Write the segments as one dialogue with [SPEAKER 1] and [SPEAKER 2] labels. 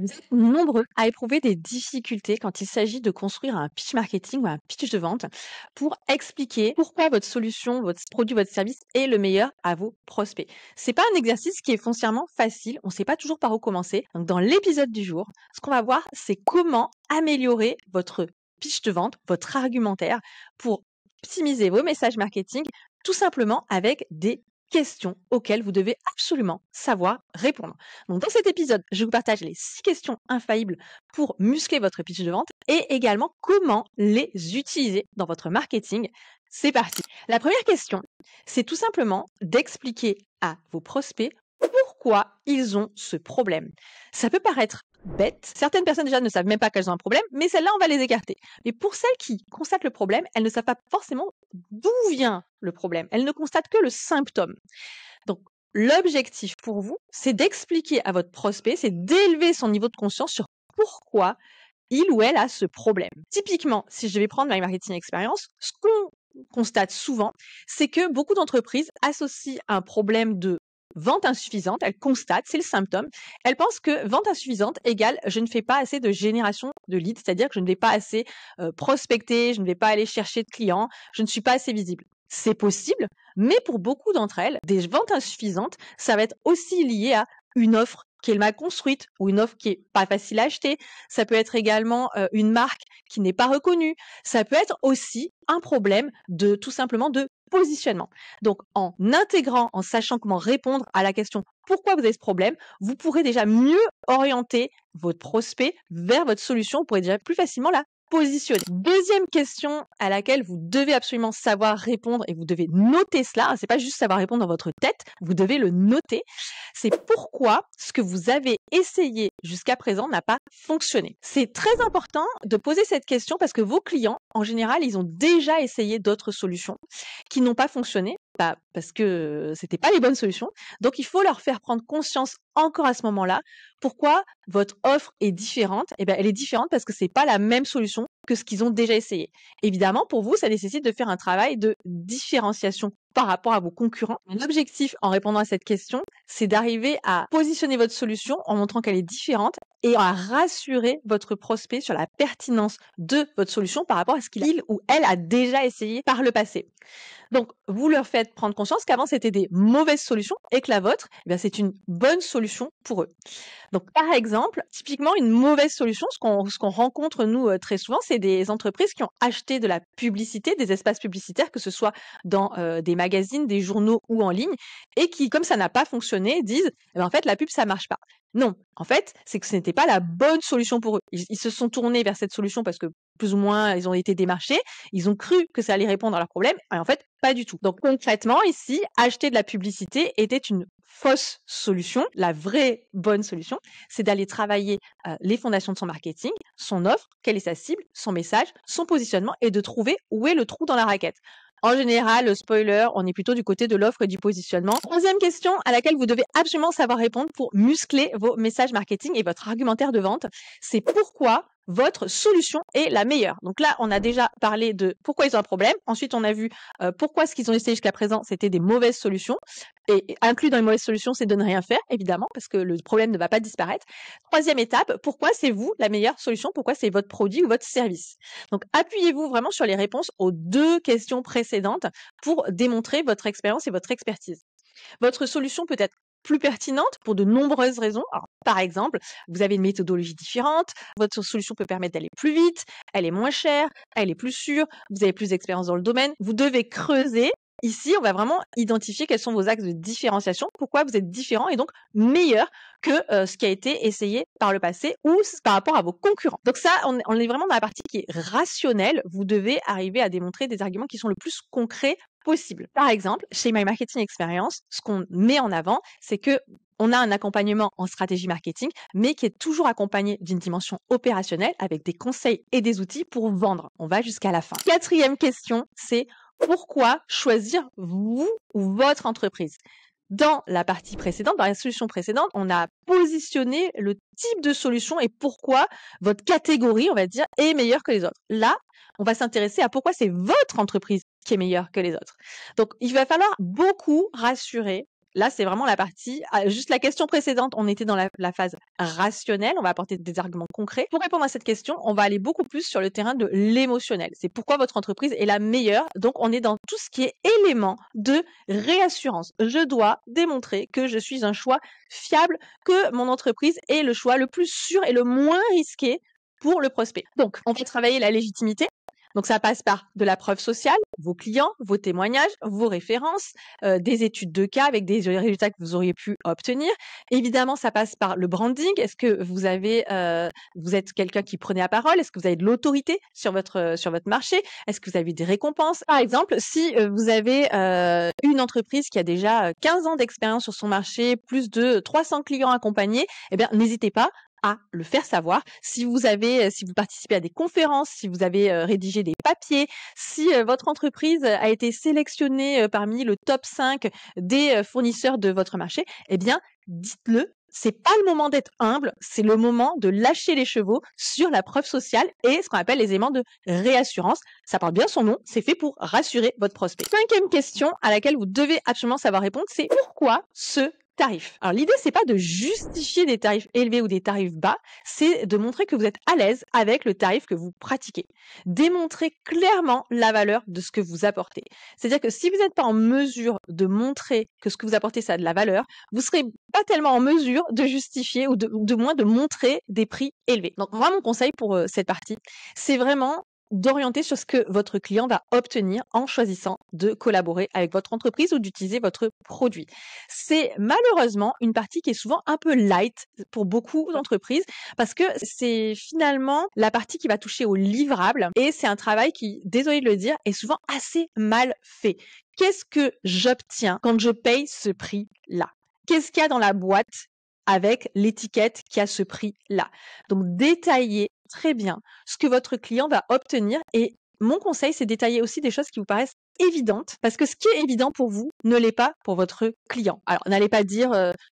[SPEAKER 1] Vous êtes nombreux à éprouver des difficultés quand il s'agit de construire un pitch marketing ou un pitch de vente pour expliquer pourquoi votre solution, votre produit, votre service est le meilleur à vos prospects. C'est pas un exercice qui est foncièrement facile. On sait pas toujours par où commencer. Donc, dans l'épisode du jour, ce qu'on va voir, c'est comment améliorer votre pitch de vente, votre argumentaire pour optimiser vos messages marketing tout simplement avec des questions auxquelles vous devez absolument savoir répondre. Donc dans cet épisode, je vous partage les six questions infaillibles pour muscler votre pitch de vente et également comment les utiliser dans votre marketing. C'est parti. La première question, c'est tout simplement d'expliquer à vos prospects pourquoi ils ont ce problème. Ça peut paraître bête. Certaines personnes déjà ne savent même pas qu'elles ont un problème, mais celles-là, on va les écarter. Mais pour celles qui constatent le problème, elles ne savent pas forcément d'où vient le problème. Elles ne constatent que le symptôme. Donc, l'objectif pour vous, c'est d'expliquer à votre prospect, c'est d'élever son niveau de conscience sur pourquoi il ou elle a ce problème. Typiquement, si je vais prendre ma marketing expérience, ce qu'on constate souvent, c'est que beaucoup d'entreprises associent un problème de vente insuffisante, elle constate, c'est le symptôme, elle pense que vente insuffisante égale je ne fais pas assez de génération de leads, c'est-à-dire que je ne vais pas assez euh, prospecter, je ne vais pas aller chercher de clients, je ne suis pas assez visible. C'est possible, mais pour beaucoup d'entre elles, des ventes insuffisantes, ça va être aussi lié à une offre quelle m'a construite ou une offre qui est pas facile à acheter. Ça peut être également euh, une marque qui n'est pas reconnue. Ça peut être aussi un problème de tout simplement de positionnement. Donc en intégrant, en sachant comment répondre à la question pourquoi vous avez ce problème, vous pourrez déjà mieux orienter votre prospect vers votre solution, vous pourrez déjà plus facilement la positionner. Deuxième question à laquelle vous devez absolument savoir répondre et vous devez noter cela. Hein, c'est pas juste savoir répondre dans votre tête, vous devez le noter. C'est pourquoi ce que vous avez essayé jusqu'à présent n'a pas fonctionné. C'est très important de poser cette question parce que vos clients, en général, ils ont déjà essayé d'autres solutions qui n'ont pas fonctionné parce que c'était pas les bonnes solutions. Donc il faut leur faire prendre conscience encore à ce moment-là pourquoi votre offre est différente. eh ben, elle est différente parce que ce n'est pas la même solution que ce qu'ils ont déjà essayé. Évidemment pour vous ça nécessite de faire un travail de différenciation par rapport à vos concurrents. L'objectif, en répondant à cette question, c'est d'arriver à positionner votre solution en montrant qu'elle est différente et à rassurer votre prospect sur la pertinence de votre solution par rapport à ce qu'il ou elle a déjà essayé par le passé. Donc, vous leur faites prendre conscience qu'avant, c'était des mauvaises solutions et que la vôtre, eh c'est une bonne solution pour eux. Donc, par exemple, typiquement, une mauvaise solution, ce qu'on rencontre, nous, euh, très souvent, c'est des entreprises qui ont acheté de la publicité, des espaces publicitaires, que ce soit dans euh, des magasins, magazines, des journaux ou en ligne, et qui, comme ça n'a pas fonctionné, disent eh ben, en fait la pub ça marche pas. Non, en fait, c'est que ce n'était pas la bonne solution pour eux. ils se sont tournés vers cette solution parce que plus ou moins, ils ont été démarchés, ils ont cru que ça allait répondre à leurs problèmes, et en fait, pas du tout. Donc concrètement, ici, acheter de la publicité était une fausse solution. La vraie bonne solution, c'est d'aller travailler euh, les fondations de son marketing, son offre, quelle est sa cible, son message, son positionnement, et de trouver où est le trou dans la raquette. En général, spoiler, on est plutôt du côté de l'offre et du positionnement. Troisième question à laquelle vous devez absolument savoir répondre pour muscler vos messages marketing et votre argumentaire de vente, c'est pourquoi votre solution est la meilleure. Donc là, on a déjà parlé de pourquoi ils ont un problème. Ensuite, on a vu euh, pourquoi ce qu'ils ont essayé jusqu'à présent, c'était des mauvaises solutions. Et inclus dans les mauvaises solutions, c'est de ne rien faire, évidemment, parce que le problème ne va pas disparaître. Troisième étape, pourquoi c'est vous la meilleure solution Pourquoi c'est votre produit ou votre service Donc appuyez-vous vraiment sur les réponses aux deux questions précédentes pour démontrer votre expérience et votre expertise. Votre solution peut être plus pertinente pour de nombreuses raisons. par exemple, vous avez une méthodologie différente, votre solution peut permettre d'aller plus vite, elle est moins chère, elle est plus sûre, vous avez plus d'expérience dans le domaine. Vous devez creuser Ici, on va vraiment identifier quels sont vos axes de différenciation, pourquoi vous êtes différent et donc meilleur que euh, ce qui a été essayé par le passé ou par rapport à vos concurrents. Donc ça, on, on, est vraiment dans la partie qui est rationnelle. Vous devez arriver à démontrer des arguments qui sont le plus concrets possible. Par exemple, chez My Marketing Experience, ce qu'on met en avant, c'est que on a un accompagnement en stratégie marketing, mais qui est toujours accompagné d'une dimension opérationnelle avec des conseils et des outils pour vendre. On va jusqu'à la fin. Quatrième question, c'est pourquoi choisir vous ou votre entreprise dans la partie précédente, dans la solution précédente, on a positionné le type de solution et pourquoi votre catégorie, on va dire, est meilleure que les autres. Là, on va s'intéresser à pourquoi c'est votre entreprise est meilleur que les autres. Donc, il va falloir beaucoup rassurer Là, c'est vraiment la partie, ah, juste la question précédente, on était dans la, phase rationnelle, on va apporter des arguments concrets. Pour répondre à cette question, on va aller beaucoup plus sur le terrain de l'émotionnel. C'est pourquoi votre entreprise est la meilleure. Donc, on est dans tout ce qui est élément de réassurance. Je dois démontrer que je suis un choix fiable, que mon entreprise est le choix le plus sûr et le moins risqué pour le prospect. Donc, on va travailler la légitimité, donc ça passe par de la preuve sociale, vos clients, vos témoignages, vos références, euh, des études de cas avec des résultats que vous auriez pu obtenir. Évidemment, ça passe par le branding. Est-ce que vous avez, euh, vous êtes quelqu'un qui prenait la parole Est-ce que vous avez de l'autorité sur votre euh, sur votre marché Est-ce que vous avez des récompenses Par exemple, si vous avez une entreprise qui a déjà 15 ans d'expérience sur son marché, plus de 300 clients accompagnés, eh bien n'hésitez pas à le faire savoir. Si vous avez, euh, si vous participez à des conférences, si vous avez euh, rédigé des papiers, si euh, votre entreprise a été sélectionnée parmi le top 5 des fournisseurs de votre marché, eh bien, dites-le. C'est pas le moment d'être humble, c'est le moment de lâcher les chevaux sur la preuve sociale et ce qu'on appelle les aimants de réassurance. Ça porte bien son nom, c'est fait pour rassurer votre prospect. Cinquième question à laquelle vous devez absolument savoir répondre, c'est pourquoi ce alors l'idée, c'est pas de justifier des tarifs élevés ou des tarifs bas, c'est de montrer que vous êtes à l'aise avec le tarif que vous pratiquez. démontrer clairement la valeur de ce que vous apportez. C'est-à-dire que si vous n'êtes pas en mesure de montrer que ce que vous apportez, ça a de la valeur, vous serez pas tellement en mesure de justifier ou de, moins de montrer des prix élevés. Donc moi, mon conseil pour euh, cette partie, c'est vraiment d'orienter sur ce que votre client va obtenir en choisissant de collaborer avec votre entreprise ou d'utiliser votre produit. C'est malheureusement une partie qui est souvent un peu light pour beaucoup d'entreprises parce que c'est finalement la partie qui va toucher au livrable et c'est un travail qui, désolé de le dire, est souvent assez mal fait. Qu'est-ce que j'obtiens quand je paye ce prix-là Qu'est-ce qu'il y a dans la boîte avec l'étiquette qui a ce prix-là. Donc détailler très bien ce que votre client va obtenir et mon conseil, c'est détailler aussi des choses qui vous paraissent évidentes. parce que ce qui est évident pour vous ne l'est pas pour votre client. Alors n'allez pas dire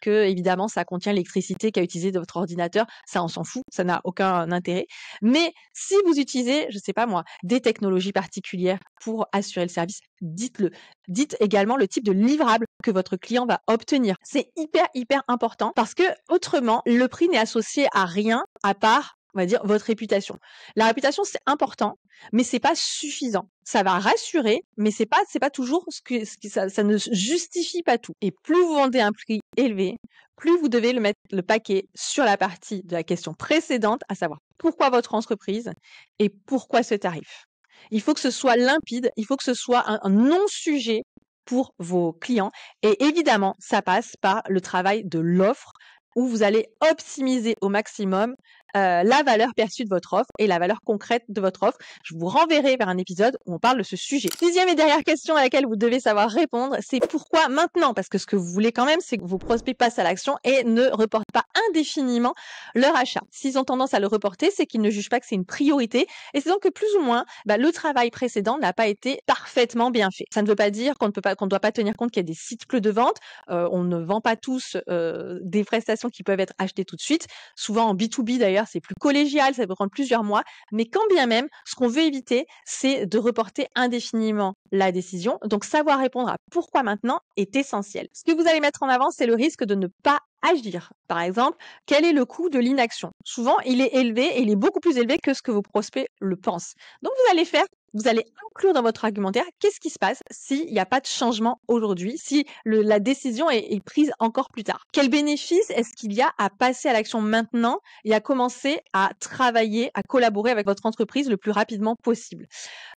[SPEAKER 1] que évidemment ça contient l'électricité qu'a utilisé votre ordinateur, ça on s'en fout, ça n'a aucun intérêt. Mais si vous utilisez, je sais pas moi, des technologies particulières pour assurer le service, dites-le. Dites également le type de livrable que votre client va obtenir. C'est hyper hyper important parce que autrement, le prix n'est associé à rien à part on va dire, votre réputation. La réputation, c'est important, mais c'est pas suffisant. Ça va rassurer, mais c'est pas, c'est pas toujours ce que, ça, ne justifie pas tout. Et plus vous vendez un prix élevé, plus vous devez le mettre le paquet sur la partie de la question précédente, à savoir pourquoi votre entreprise et pourquoi ce tarif. Il faut que ce soit limpide, il faut que ce soit un non-sujet pour vos clients. Et évidemment, ça passe par le travail de l'offre, où vous allez optimiser au maximum euh, la valeur perçue de votre offre et la valeur concrète de votre offre. Je vous renverrai vers un épisode où on parle de ce sujet. Sixième et dernière question à laquelle vous devez savoir répondre, c'est pourquoi maintenant Parce que ce que vous voulez quand même, c'est que vos prospects passent à l'action et ne reportent pas indéfiniment leur achat. S'ils ont tendance à le reporter, c'est qu'ils ne jugent pas que c'est une priorité et c'est donc que plus ou moins, bah, le travail précédent n'a pas été parfaitement bien fait. Ça ne veut pas dire qu'on ne peut pas, qu'on doit pas tenir compte qu'il y a des cycles de vente. Euh, on ne vend pas tous euh, des prestations qui peuvent être achetées tout de suite, souvent en B2B d'ailleurs c'est plus collégial, ça peut prendre plusieurs mois. Mais quand bien même, ce qu'on veut éviter, c'est de reporter indéfiniment la décision. Donc, savoir répondre à pourquoi maintenant est essentiel. Ce que vous allez mettre en avant, c'est le risque de ne pas agir. Par exemple, quel est le coût de l'inaction Souvent, il est élevé et il est beaucoup plus élevé que ce que vos prospects le pensent. Donc, vous allez faire vous allez inclure dans votre argumentaire qu'est-ce qui se passe s'il n'y a pas de changement aujourd'hui, si la décision est, prise encore plus tard. Quel bénéfice est-ce qu'il y a à passer à l'action maintenant et à commencer à travailler, à collaborer avec votre entreprise le plus rapidement possible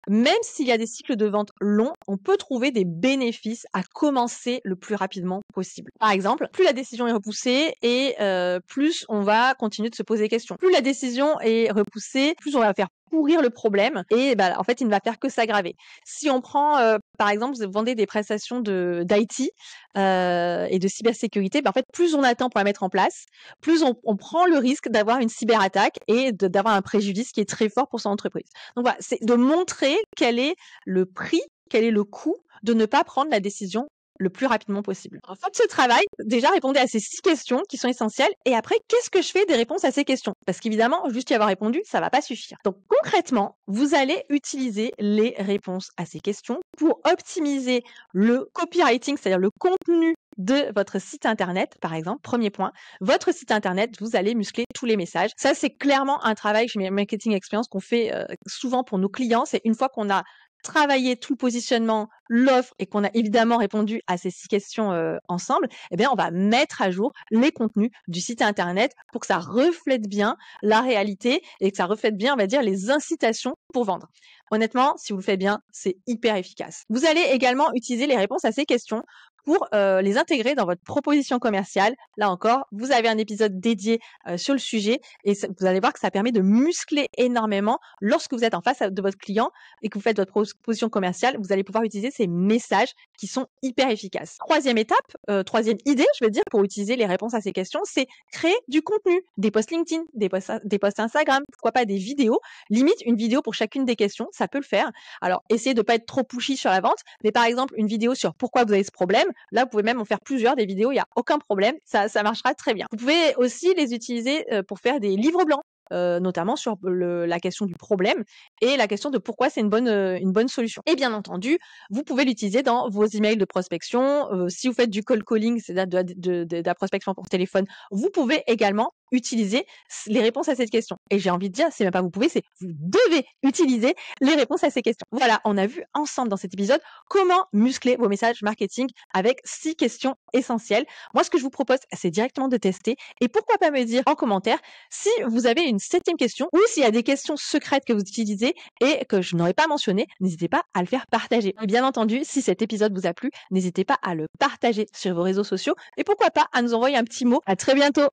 [SPEAKER 1] Même s'il y a des cycles de vente longs, on peut trouver des bénéfices à commencer le plus rapidement possible. Par exemple, plus la décision est repoussée et euh, plus on va continuer de se poser des questions. Plus la décision est repoussée, plus on va faire pourrir le problème et bah, en fait il ne va faire que s'aggraver. Si on prend euh, par exemple vous vendez des prestations de d'IT euh, et de cybersécurité, bah, en fait plus on attend pour la mettre en place, plus on, on prend le risque d'avoir une cyberattaque et d'avoir un préjudice qui est très fort pour son entreprise. Donc voilà, c'est de montrer quel est le prix, quel est le coût de ne pas prendre la décision le plus rapidement possible. En fin de ce travail, déjà répondez à ces six questions qui sont essentielles et après, qu'est-ce que je fais des réponses à ces questions Parce qu'évidemment, juste y avoir répondu, ça va pas suffire. Donc concrètement, vous allez utiliser les réponses à ces questions pour optimiser le copywriting, c'est-à-dire le contenu de votre site internet, par exemple. Premier point, votre site internet, vous allez muscler tous les messages. Ça, c'est clairement un travail chez Marketing Experience qu'on fait euh, souvent pour nos clients. C'est une fois qu'on a travailler tout le positionnement, l'offre et qu'on a évidemment répondu à ces six questions euh, ensemble, eh bien, on va mettre à jour les contenus du site internet pour que ça reflète bien la réalité et que ça reflète bien, on va dire, les incitations pour vendre. Honnêtement, si vous le faites bien, c'est hyper efficace. Vous allez également utiliser les réponses à ces questions pour euh, les intégrer dans votre proposition commerciale. Là encore, vous avez un épisode dédié euh, sur le sujet et vous allez voir que ça permet de muscler énormément lorsque vous êtes en face de votre client et que vous faites votre proposition commerciale, vous allez pouvoir utiliser ces messages qui sont hyper efficaces. Troisième étape, euh, troisième idée, je veux dire, pour utiliser les réponses à ces questions, c'est créer du contenu, des posts LinkedIn, des posts, des posts Instagram, pourquoi pas des vidéos, limite une vidéo pour chacune des questions, ça peut le faire. Alors, essayez de ne pas être trop pushy sur la vente, mais par exemple, une vidéo sur pourquoi vous avez ce problème, Là, vous pouvez même en faire plusieurs des vidéos, il n'y a aucun problème, ça, ça marchera très bien. Vous pouvez aussi les utiliser euh, pour faire des livres blancs. Euh, notamment sur la question du problème et la question de pourquoi c'est une bonne, euh, une bonne solution. Et bien entendu, vous pouvez l'utiliser dans vos emails de prospection. si vous faites du cold calling, c'est-à-dire de, de, de, la prospection pour téléphone, vous pouvez également utiliser les réponses à cette question. Et j'ai envie de dire, c'est même pas vous pouvez, c'est vous devez utiliser les réponses à ces questions. Voilà, on a vu ensemble dans cet épisode comment muscler vos messages marketing avec six questions essentielles. Moi, ce que je vous propose, c'est directement de tester. Et pourquoi pas me dire en commentaire si vous avez une septième question ou s'il y a des questions secrètes que vous utilisez et que je n'aurais pas mentionné, n'hésitez pas à le faire partager. Et bien entendu, si cet épisode vous a plu, n'hésitez pas à le partager sur vos réseaux sociaux et pourquoi pas à nous envoyer un petit mot. À très bientôt!